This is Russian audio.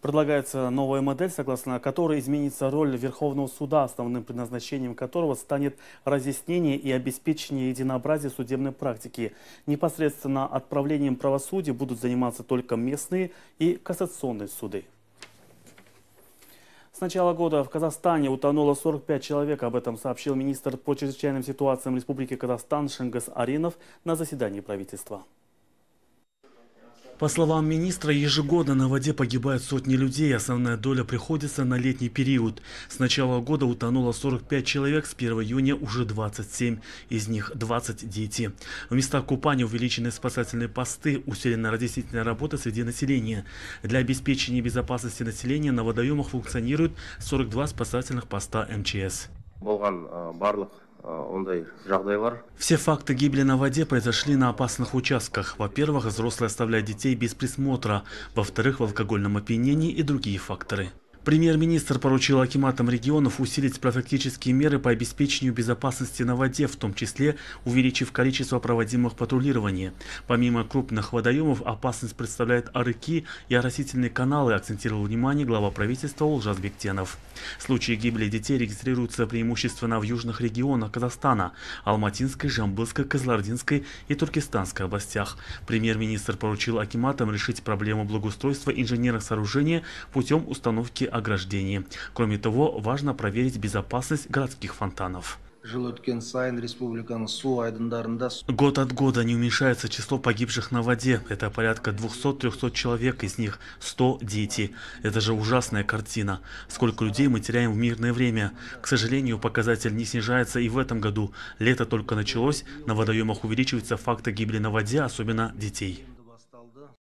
Предлагается новая модель, согласно которой изменится роль Верховного суда, основным предназначением которого станет разъяснение и обеспечение единообразия судебной практики. Непосредственно отправлением правосудия будут заниматься только местные и кассационные суды. С начала года в Казахстане утонуло 45 человек. Об этом сообщил министр по чрезвычайным ситуациям Республики Казахстан Шенгас Аринов на заседании правительства. По словам министра, ежегодно на воде погибают сотни людей. Основная доля приходится на летний период. С начала года утонуло 45 человек, с 1 июня уже 27, из них 20 дети. В местах купания увеличены спасательные посты, усилена разъяснительная работа среди населения. Для обеспечения безопасности населения на водоемах функционируют 42 спасательных поста МЧС. А, Э, Все факты гибели на воде произошли на опасных участках. Во-первых, взрослые оставляют детей без присмотра. Во-вторых, в алкогольном опьянении и другие факторы. Премьер-министр поручил акиматам регионов усилить профилактические меры по обеспечению безопасности на воде, в том числе увеличив количество проводимых патрулирований. Помимо крупных водоемов, опасность представляет арыки и оросительные каналы, акцентировал внимание глава правительства Улжас Бектенов. Случаи гибели детей регистрируются преимущественно в южных регионах Казахстана – Алматинской, Жамбылской, Казлардинской и Туркестанской областях. Премьер-министр поручил акиматам решить проблему благоустройства инженерных сооружений путем установки ограждении. Кроме того, важно проверить безопасность городских фонтанов. год от года не уменьшается число погибших на воде это порядка 200-300 человек из них 100 дети это же ужасная картина сколько людей мы теряем в мирное время к сожалению показатель не снижается и в этом году лето только началось на водоемах увеличивается факты гибели на воде особенно детей